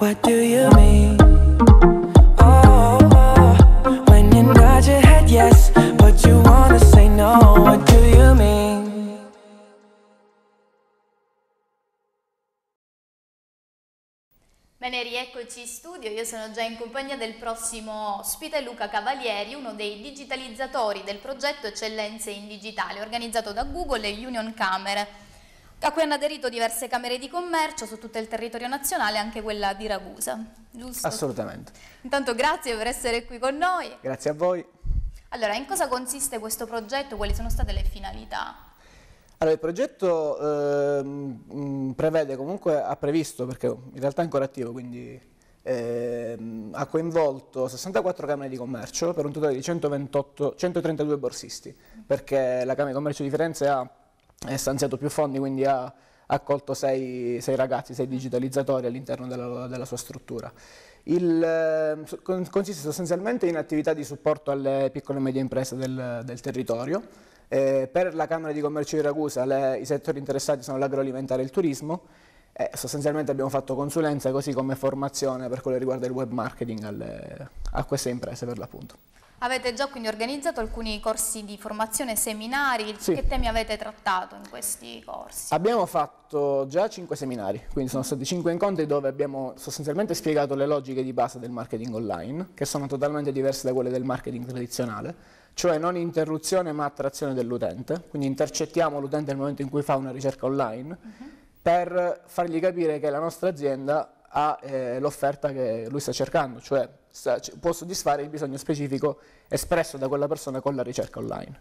What do you mean? Oh, oh, when you nod your head yes, but you wanna say no. What do you mean? Bene, rieccoci in studio, io sono già in compagnia del prossimo ospite Luca Cavalieri, uno dei digitalizzatori del progetto Eccellenze in Digitale, organizzato da Google e Union Camere a cui hanno aderito diverse camere di commercio su tutto il territorio nazionale, anche quella di Ragusa, giusto? Assolutamente. Intanto grazie per essere qui con noi. Grazie a voi. Allora, in cosa consiste questo progetto? Quali sono state le finalità? Allora, il progetto eh, prevede comunque, ha previsto, perché in realtà è ancora attivo, quindi eh, ha coinvolto 64 camere di commercio per un totale di 128, 132 borsisti, perché la Camera di Commercio di Firenze ha è stanziato più fondi, quindi ha accolto sei, sei ragazzi, sei digitalizzatori all'interno della, della sua struttura. Il, eh, consiste sostanzialmente in attività di supporto alle piccole e medie imprese del, del territorio. Eh, per la Camera di Commercio di Ragusa le, i settori interessati sono l'agroalimentare e il turismo e eh, sostanzialmente abbiamo fatto consulenza così come formazione per quello che riguarda il web marketing alle, a queste imprese per l'appunto. Avete già quindi organizzato alcuni corsi di formazione, seminari, sì. che temi avete trattato in questi corsi? Abbiamo fatto già 5 seminari, quindi sono stati 5 incontri dove abbiamo sostanzialmente spiegato le logiche di base del marketing online, che sono totalmente diverse da quelle del marketing tradizionale, cioè non interruzione ma attrazione dell'utente, quindi intercettiamo l'utente nel momento in cui fa una ricerca online uh mhm. -huh per fargli capire che la nostra azienda ha eh, l'offerta che lui sta cercando, cioè sta, può soddisfare il bisogno specifico espresso da quella persona con la ricerca online.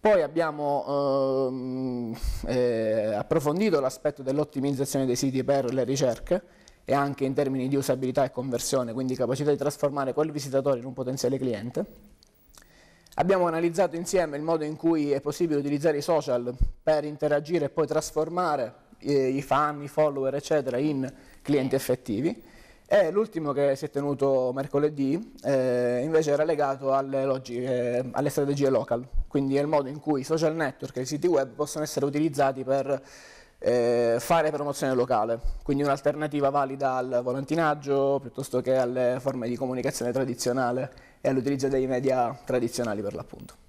Poi abbiamo ehm, eh, approfondito l'aspetto dell'ottimizzazione dei siti per le ricerche e anche in termini di usabilità e conversione, quindi capacità di trasformare quel visitatore in un potenziale cliente. Abbiamo analizzato insieme il modo in cui è possibile utilizzare i social per interagire e poi trasformare i fan, i follower, eccetera, in clienti effettivi. E l'ultimo che si è tenuto mercoledì eh, invece era legato alle, logiche, alle strategie local, quindi è il modo in cui i social network e i siti web possono essere utilizzati per eh, fare promozione locale, quindi un'alternativa valida al volantinaggio piuttosto che alle forme di comunicazione tradizionale e all'utilizzo dei media tradizionali per l'appunto.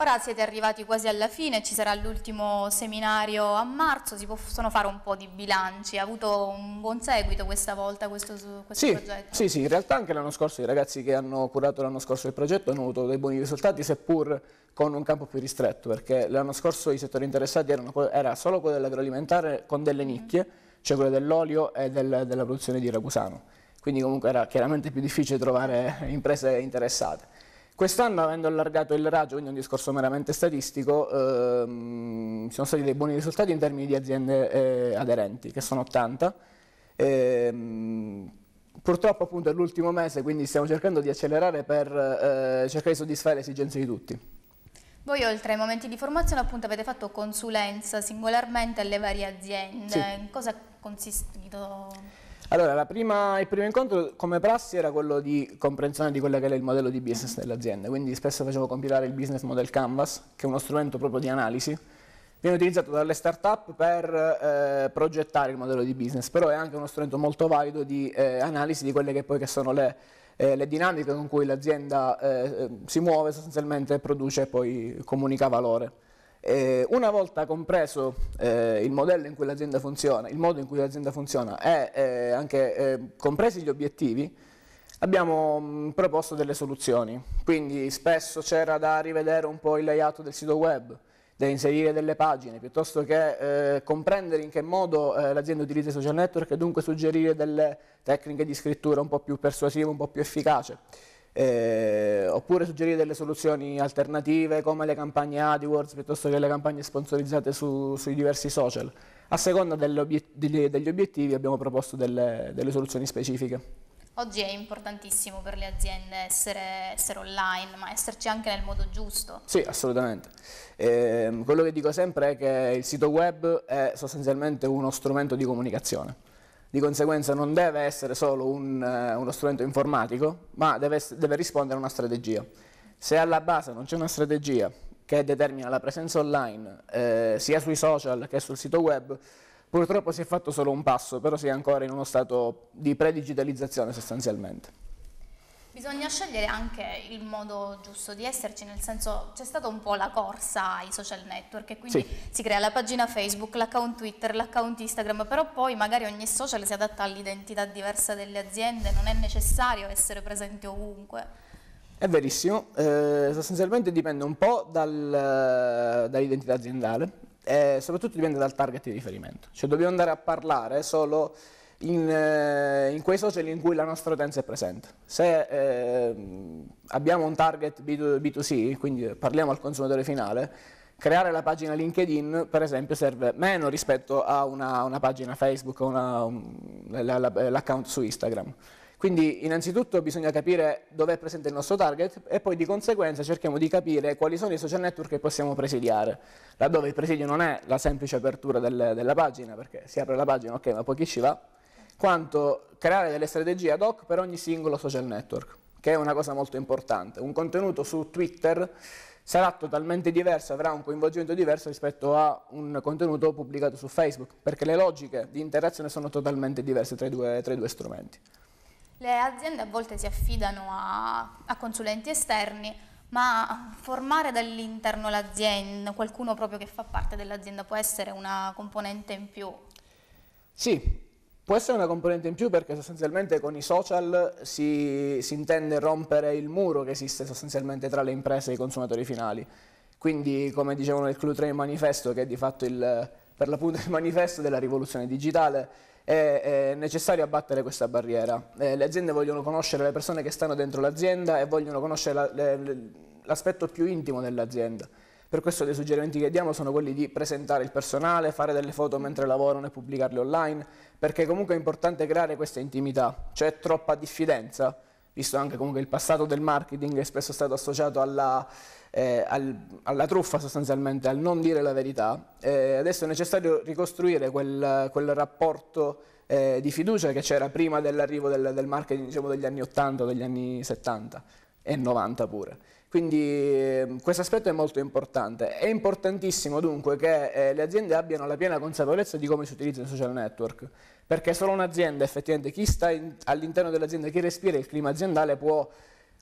Ora siete arrivati quasi alla fine, ci sarà l'ultimo seminario a marzo, si possono fare un po' di bilanci, ha avuto un buon seguito questa volta questo, questo sì, progetto? Sì, sì, in realtà anche l'anno scorso i ragazzi che hanno curato l'anno scorso il progetto hanno avuto dei buoni risultati, seppur con un campo più ristretto, perché l'anno scorso i settori interessati erano, era solo quello dell'agroalimentare con delle mm. nicchie, mm. cioè quello dell'olio e del, della produzione di ragusano, quindi comunque era chiaramente più difficile trovare imprese interessate. Quest'anno, avendo allargato il raggio, quindi un discorso meramente statistico, ehm, sono stati dei buoni risultati in termini di aziende eh, aderenti, che sono 80. Ehm, purtroppo appunto è l'ultimo mese, quindi stiamo cercando di accelerare per eh, cercare di soddisfare le esigenze di tutti. Voi oltre ai momenti di formazione appunto avete fatto consulenza singolarmente alle varie aziende, sì. in cosa ha consistito? Allora, prima, il primo incontro come prassi era quello di comprensione di quello che è il modello di business dell'azienda, quindi spesso facevo compilare il business model canvas, che è uno strumento proprio di analisi, viene utilizzato dalle start-up per eh, progettare il modello di business, però è anche uno strumento molto valido di eh, analisi di quelle che poi che sono le, eh, le, dinamiche con cui l'azienda eh, si muove sostanzialmente, produce e poi comunica valore. Eh, una volta compreso eh, il modello in cui l'azienda funziona, il modo in cui l'azienda funziona e eh, anche eh, compresi gli obiettivi, abbiamo mh, mm, proposto delle soluzioni. Quindi spesso c'era da rivedere un po' il layout del sito web, da inserire delle pagine, piuttosto che eh, comprendere in che modo eh, l'azienda utilizza i social network e dunque suggerire delle tecniche di scrittura un po' più persuasive, un po' più efficace. Eh, oppure suggerire delle soluzioni alternative come le campagne AdWords piuttosto che le campagne sponsorizzate su, sui diversi social. A seconda obiet degli, obiettivi abbiamo proposto delle, delle soluzioni specifiche. Oggi è importantissimo per le aziende essere, essere, online, ma esserci anche nel modo giusto. Sì, assolutamente. Eh, quello che dico sempre è che il sito web è sostanzialmente uno strumento di comunicazione di conseguenza non deve essere solo un, eh, uno strumento informatico, ma deve, deve, rispondere a una strategia. Se alla base non c'è una strategia che determina la presenza online, eh, sia sui social che sul sito web, purtroppo si è fatto solo un passo, però si è ancora in uno stato di pre-digitalizzazione sostanzialmente. Bisogna scegliere anche il modo giusto di esserci, nel senso c'è stata un po' la corsa ai social network e quindi sì. si crea la pagina Facebook, l'account Twitter, l'account Instagram, però poi magari ogni social si adatta all'identità diversa delle aziende, non è necessario essere presenti ovunque. È verissimo, eh, sostanzialmente dipende un po' dal, eh, dall'identità aziendale e eh, soprattutto dipende dal target di riferimento, cioè dobbiamo andare a parlare solo in, eh, in, quei social in cui la nostra utenza è presente. Se eh, abbiamo un target B2, b quindi parliamo al consumatore finale, creare la pagina LinkedIn per esempio serve meno rispetto a una, una pagina Facebook o un, l'account su Instagram. Quindi innanzitutto bisogna capire dove è presente il nostro target e poi di conseguenza cerchiamo di capire quali sono i social network che possiamo presidiare, laddove il presidio non è la semplice apertura del, della pagina, perché si apre la pagina, ok, ma poi chi ci va? quanto creare delle strategie ad hoc per ogni singolo social network, che è una cosa molto importante. Un contenuto su Twitter sarà totalmente diverso, avrà un coinvolgimento diverso rispetto a un contenuto pubblicato su Facebook, perché le logiche di interazione sono totalmente diverse tra i due, tra i due strumenti. Le aziende a volte si affidano a, a consulenti esterni, ma formare dall'interno l'azienda, qualcuno proprio che fa parte dell'azienda, può essere una componente in più? Sì, Può essere una componente in più perché sostanzialmente con i social si, si, intende rompere il muro che esiste sostanzialmente tra le imprese e i consumatori finali. Quindi, come dicevano nel Clue 3 manifesto, che è di fatto il, per l'appunto il manifesto della rivoluzione digitale, è, è necessario abbattere questa barriera. Eh, le aziende vogliono conoscere le persone che stanno dentro l'azienda e vogliono conoscere la, le, l'aspetto più intimo dell'azienda. Per questo dei suggerimenti che diamo sono quelli di presentare il personale, fare delle foto mentre lavorano e pubblicarle online, perché comunque è importante creare questa intimità, c'è troppa diffidenza, visto anche comunque il passato del marketing è spesso stato associato alla, eh, al, alla truffa sostanzialmente, al non dire la verità. Eh, adesso è necessario ricostruire quel, quel rapporto eh, di fiducia che c'era prima dell'arrivo del, del, marketing diciamo, degli anni 80 degli anni 70 e 90 pure. Quindi ehm, questo aspetto è molto importante. È importantissimo dunque che eh, le aziende abbiano la piena consapevolezza di come si utilizzano i social network, perché solo un'azienda effettivamente, chi sta all'interno dell'azienda, chi respira il clima aziendale può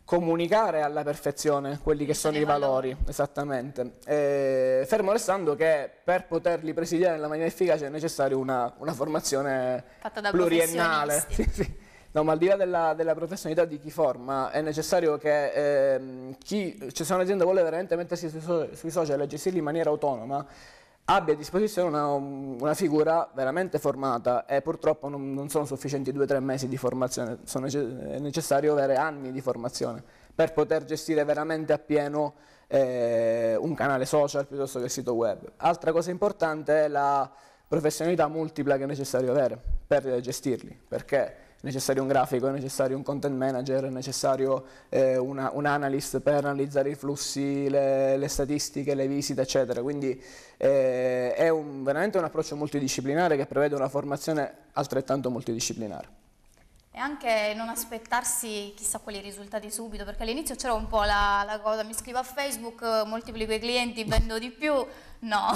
comunicare alla perfezione quelli che sono i valori, esattamente. E, eh, fermo restando che per poterli presidiare nella maniera efficace è necessaria una, una formazione pluriennale. Sì, sì. No, ma al di là della, della professionalità di chi forma, è necessario che ehm, chi, cioè se un'azienda vuole veramente mettersi sui, sui social e gestirli in maniera autonoma, abbia a disposizione una, una, figura veramente formata e purtroppo non, non sono sufficienti due o tre mesi di formazione, sono, è necessario avere anni di formazione per poter gestire veramente appieno eh, un canale social piuttosto che il sito web. Altra cosa importante è la professionalità multipla che è necessario avere per gestirli, perché necessario un grafico, è necessario un content manager, è necessario eh, una, un analyst per analizzare i flussi, le, le statistiche, le visite, eccetera. Quindi eh, è un, veramente un approccio multidisciplinare che prevede una formazione altrettanto multidisciplinare. E anche non aspettarsi chissà quali risultati subito, perché all'inizio c'era un po' la, la, cosa, mi scrivo a Facebook, moltiplico i clienti, vendo di più, no.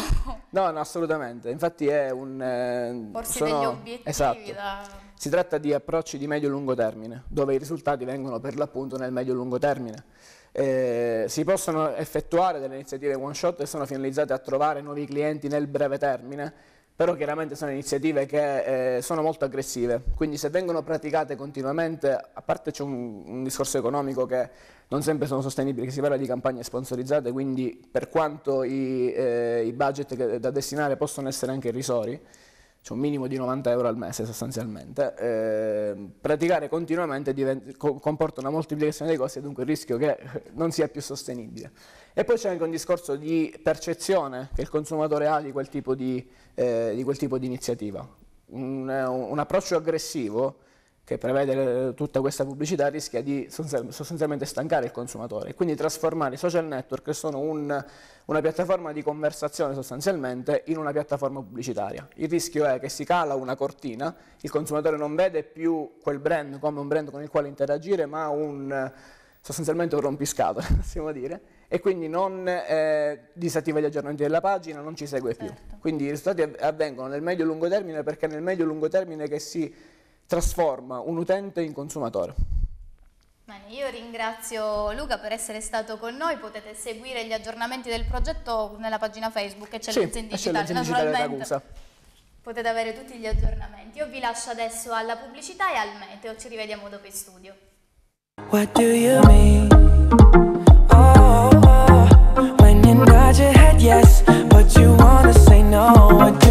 No, no assolutamente, infatti è un... Eh, Porsi sono, degli obiettivi esatto. da... Si tratta di approcci di medio-lungo termine, dove i risultati vengono per l'appunto nel medio-lungo termine. Eh, si possono effettuare delle iniziative one shot e sono finalizzate a trovare nuovi clienti nel breve termine, però chiaramente sono iniziative che eh, sono molto aggressive, quindi se vengono praticate continuamente, a parte c'è un, un, discorso economico che non sempre sono sostenibili, che si parla di campagne sponsorizzate, quindi per quanto i, eh, i budget da destinare possono essere anche irrisori, cioè un minimo di 90 euro al mese sostanzialmente, eh, praticare continuamente diventa, co comporta una moltiplicazione dei costi e dunque il rischio che eh, non sia più sostenibile. E poi c'è anche un discorso di percezione che il consumatore ha di quel tipo di, eh, di, quel tipo di iniziativa. Un, eh, un approccio aggressivo che prevede eh, tutta questa pubblicità rischia di sostanzialmente stancare il consumatore. e Quindi trasformare i social network, che sono un, una piattaforma di conversazione sostanzialmente, in una piattaforma pubblicitaria. Il rischio è che si cala una cortina, il consumatore non vede più quel brand come un brand con il quale interagire, ma un, sostanzialmente un rompiscato, possiamo dire, e quindi non eh, disattiva gli aggiornamenti della pagina, non ci segue certo. più. Quindi i risultati avvengono nel medio-lungo termine perché nel medio-lungo termine che si trasforma un utente in consumatore. Bene, io ringrazio Luca per essere stato con noi, potete seguire gli aggiornamenti del progetto nella pagina Facebook Eccellenza sì, in Digitale, naturalmente. Potete avere tutti gli aggiornamenti. Io vi lascio adesso alla pubblicità e al meteo, ci rivediamo dopo in studio. What do you mean? Oh, oh, oh. When you nod your head yes, but you wanna say no. What do